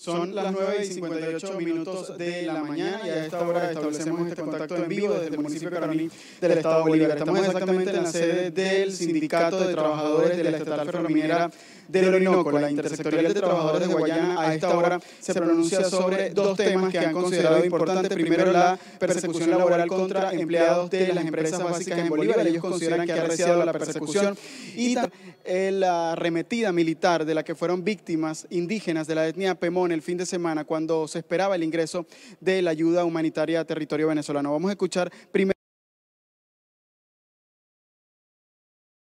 Son las 9 y 58 minutos de la mañana y a esta hora establecemos este, este contacto en vivo desde el municipio de Caroní del Estado de Bolívar. Estamos exactamente en la sede del Sindicato de Trabajadores de la Estatal Ferrominera del con la Intersectorial de Trabajadores de Guayana, a esta hora se pronuncia sobre dos temas que han considerado importantes. Primero, la persecución laboral contra empleados de las empresas básicas en Bolívar. Ellos consideran que ha arreciado la persecución y eh, la arremetida militar de la que fueron víctimas indígenas de la etnia Pemón el fin de semana cuando se esperaba el ingreso de la ayuda humanitaria a territorio venezolano. Vamos a escuchar primero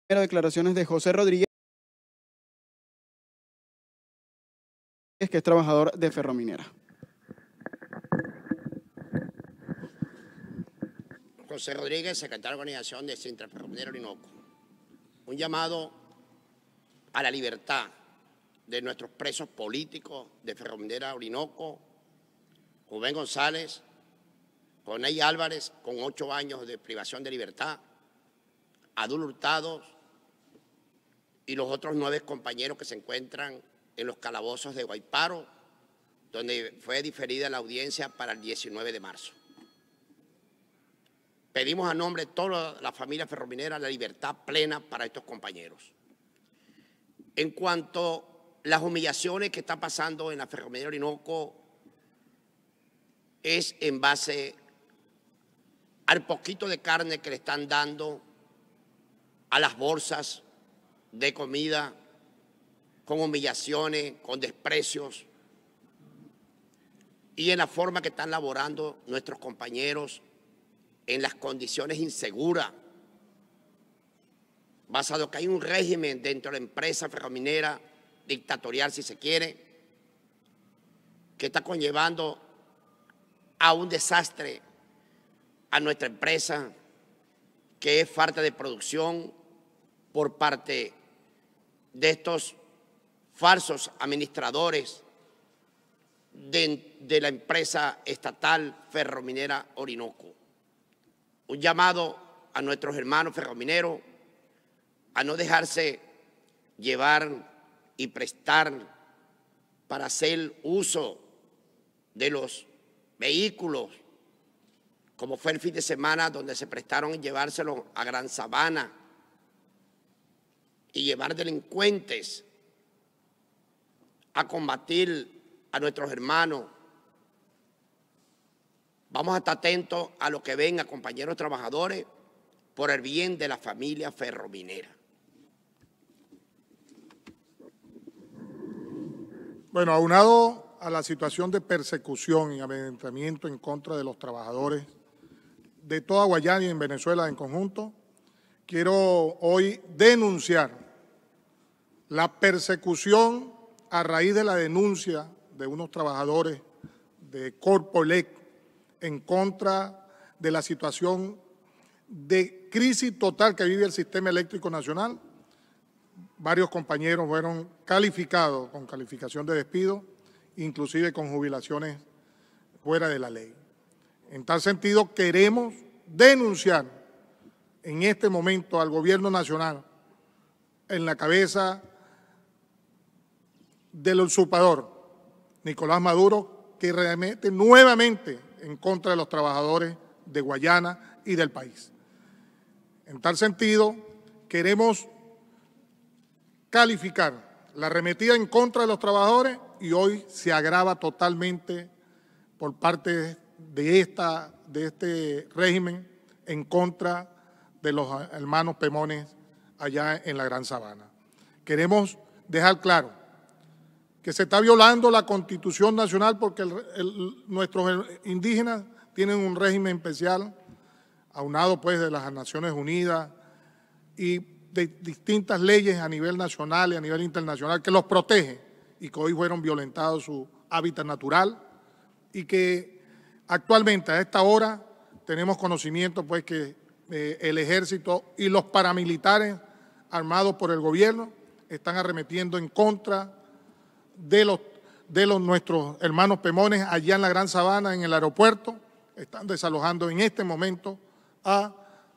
declaraciones de José Rodríguez. que es trabajador de Ferrominera. José Rodríguez, secretario de Organización de Sintra Ferrominera Orinoco. Un llamado a la libertad de nuestros presos políticos de Ferrominera Orinoco, Rubén González, Jonay Álvarez, con ocho años de privación de libertad, Adul Hurtado y los otros nueve compañeros que se encuentran en los calabozos de Guayparo, donde fue diferida la audiencia para el 19 de marzo. Pedimos a nombre de toda la familia ferrominera la libertad plena para estos compañeros. En cuanto a las humillaciones que está pasando en la ferrominera Orinoco, es en base al poquito de carne que le están dando a las bolsas de comida con humillaciones, con desprecios, y en la forma que están laborando nuestros compañeros, en las condiciones inseguras, basado que hay un régimen dentro de la empresa ferrominera, dictatorial si se quiere, que está conllevando a un desastre a nuestra empresa, que es falta de producción por parte de estos falsos administradores de, la empresa estatal ferrominera Orinoco. Un llamado a nuestros hermanos ferromineros a no dejarse llevar y prestar para hacer uso de los vehículos, como fue el fin de semana donde se prestaron y llevárselo a Gran Sabana y llevar delincuentes a combatir a nuestros hermanos. Vamos a estar atentos a lo que venga, compañeros trabajadores, por el bien de la familia ferrominera. Bueno, aunado a la situación de persecución y amedrentamiento en contra de los trabajadores de toda Guayana y en Venezuela en conjunto, quiero hoy denunciar la persecución a raíz de la denuncia de unos trabajadores de Corpolec en contra de la situación de crisis total que vive el sistema eléctrico nacional. Varios compañeros fueron calificados con calificación de despido, inclusive con jubilaciones fuera de la ley. En tal sentido, queremos denunciar en este momento al gobierno nacional en la cabeza del usurpador, Nicolás Maduro, que remete nuevamente en contra de los trabajadores de Guayana y del país. En tal sentido, queremos calificar la remetida en contra de los trabajadores y hoy se agrava totalmente por parte de, esta, de este régimen en contra de los hermanos Pemones allá en la Gran Sabana. Queremos dejar claro que se está violando la constitución nacional porque nuestros indígenas tienen un régimen especial, aunado pues de las Naciones Unidas y de distintas leyes a nivel nacional y a nivel internacional que los protege y que hoy fueron violentados su hábitat natural y que actualmente a esta hora tenemos conocimiento pues que eh, el ejército y los paramilitares armados por el gobierno están arremetiendo en contra de los, de los nuestros hermanos Pemones allá en la Gran Sabana, en el aeropuerto, están desalojando en este momento a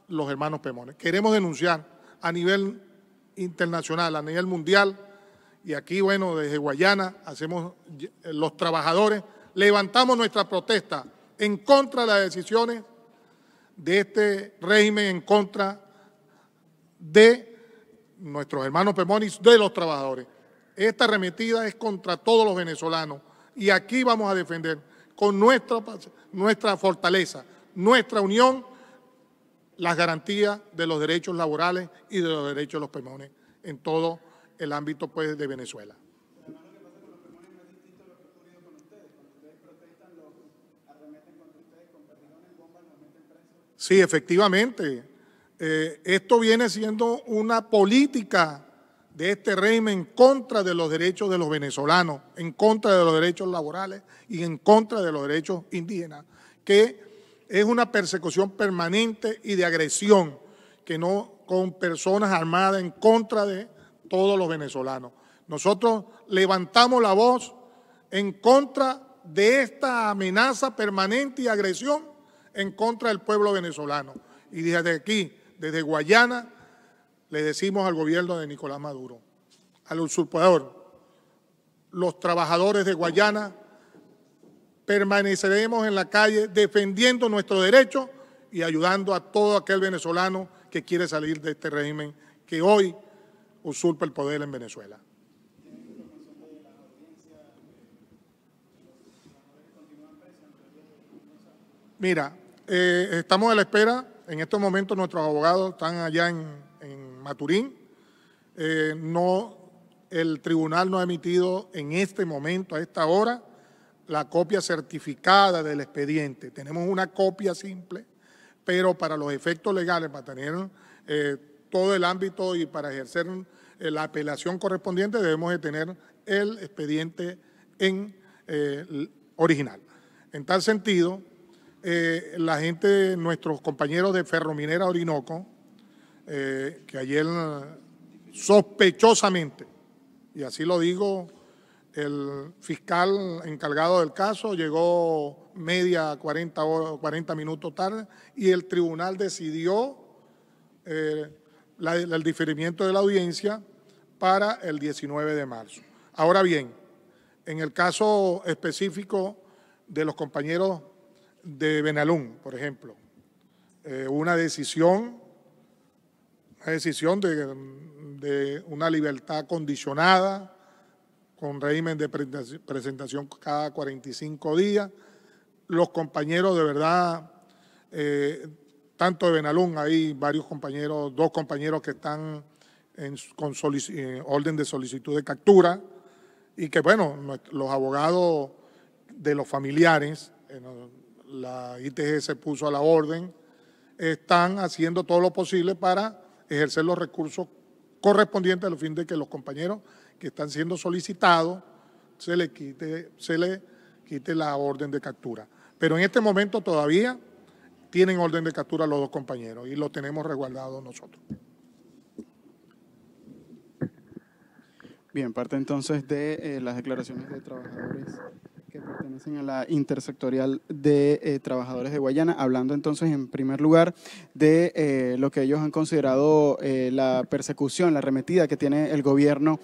los hermanos Pemones. Queremos denunciar a nivel internacional, a nivel mundial, y aquí, bueno, desde Guayana, hacemos eh, los trabajadores, levantamos nuestra protesta en contra de las decisiones de este régimen, en contra de nuestros hermanos Pemones, de los trabajadores. Esta arremetida es contra todos los venezolanos y aquí vamos a defender con nuestra, nuestra fortaleza, nuestra unión, las garantías de los derechos laborales y de los derechos de los pemones en todo el ámbito pues, de Venezuela. Sí, efectivamente. Eh, esto viene siendo una política de este régimen en contra de los derechos de los venezolanos, en contra de los derechos laborales y en contra de los derechos indígenas, que es una persecución permanente y de agresión que no con personas armadas en contra de todos los venezolanos. Nosotros levantamos la voz en contra de esta amenaza permanente y agresión en contra del pueblo venezolano. Y desde aquí, desde Guayana, le decimos al gobierno de Nicolás Maduro, al usurpador, los trabajadores de Guayana, permaneceremos en la calle defendiendo nuestro derecho y ayudando a todo aquel venezolano que quiere salir de este régimen que hoy usurpa el poder en Venezuela. Mira, eh, estamos a la espera, en estos momentos nuestros abogados están allá en, Maturín. Eh, no, el tribunal no ha emitido en este momento, a esta hora, la copia certificada del expediente. Tenemos una copia simple, pero para los efectos legales, para tener eh, todo el ámbito y para ejercer eh, la apelación correspondiente, debemos de tener el expediente en original. En tal sentido, la gente, nuestros compañeros de Ferrominera Orinoco, eh, que ayer sospechosamente, y así lo digo, el fiscal encargado del caso llegó media 40, 40 minutos tarde y el tribunal decidió eh, el diferimiento de la audiencia para el 19 de marzo. Ahora bien, en el caso específico de los compañeros de Benalún, por ejemplo, eh, una decisión decisión de, una libertad condicionada, con régimen de presentación cada 45 días. Los compañeros de verdad, eh, tanto de Benalún, hay varios compañeros, dos compañeros que están en, con eh, orden de solicitud de captura y que bueno, los abogados de los familiares, eh, la ITG se puso a la orden, están haciendo todo lo posible para ejercer los recursos correspondientes a los fin de que los compañeros que están siendo solicitados se le quite, se le quite la orden de captura. Pero en este momento todavía tienen orden de captura los dos compañeros y lo tenemos resguardado nosotros. Bien, parte entonces de eh, las declaraciones de trabajadores que pertenecen a la intersectorial de eh, trabajadores de Guayana, hablando entonces en primer lugar de eh, lo que ellos han considerado eh, la persecución, la arremetida que tiene el gobierno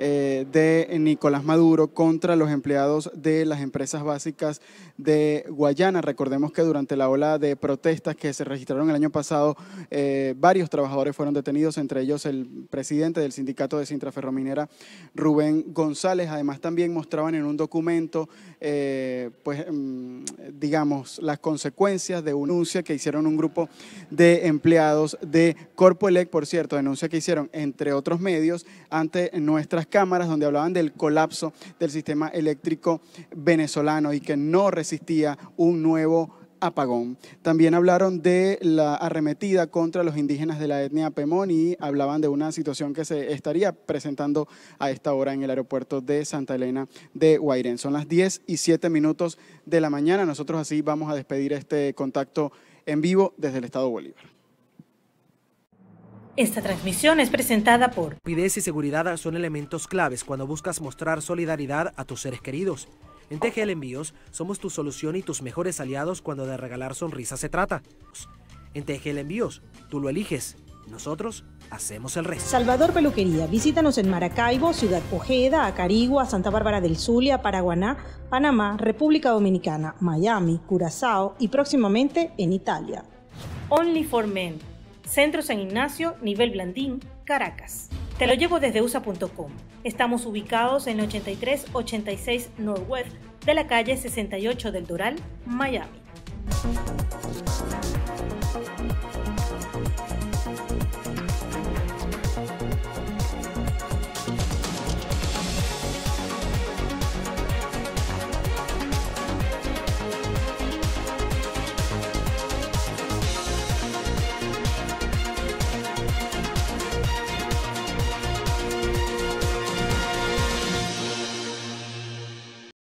eh, de Nicolás Maduro contra los empleados de las empresas básicas de Guayana. Recordemos que durante la ola de protestas que se registraron el año pasado, eh, varios trabajadores fueron detenidos, entre ellos el presidente del sindicato de Sintra Ferrominera, Rubén González. Además, también mostraban en un documento, eh, pues, mm, digamos, las consecuencias de un denuncia que hicieron un grupo de empleados de Corpoelec, por cierto, denuncia que hicieron, entre otros medios, ante nuestras cámaras donde hablaban del colapso del sistema eléctrico venezolano y que no resistía un nuevo apagón. También hablaron de la arremetida contra los indígenas de la etnia Pemón y hablaban de una situación que se estaría presentando a esta hora en el aeropuerto de Santa Elena de Guairén. Son las 10 y 7 minutos de la mañana. Nosotros así vamos a despedir este contacto en vivo desde el Estado Bolívar. Esta transmisión es presentada por... Pidez y seguridad son elementos claves cuando buscas mostrar solidaridad a tus seres queridos. En TGL Envíos somos tu solución y tus mejores aliados cuando de regalar sonrisas se trata. En TGL Envíos, tú lo eliges. Nosotros hacemos el resto. Salvador Peluquería. Visítanos en Maracaibo, Ciudad Ojeda, Acarigua, Santa Bárbara del Zulia, Paraguaná, Panamá, República Dominicana, Miami, Curazao y próximamente en Italia. Only for Men Centro San Ignacio, nivel Blandín, Caracas. Te lo llevo desde usa.com. Estamos ubicados en 8386 Northwest de la calle 68 del Doral, Miami.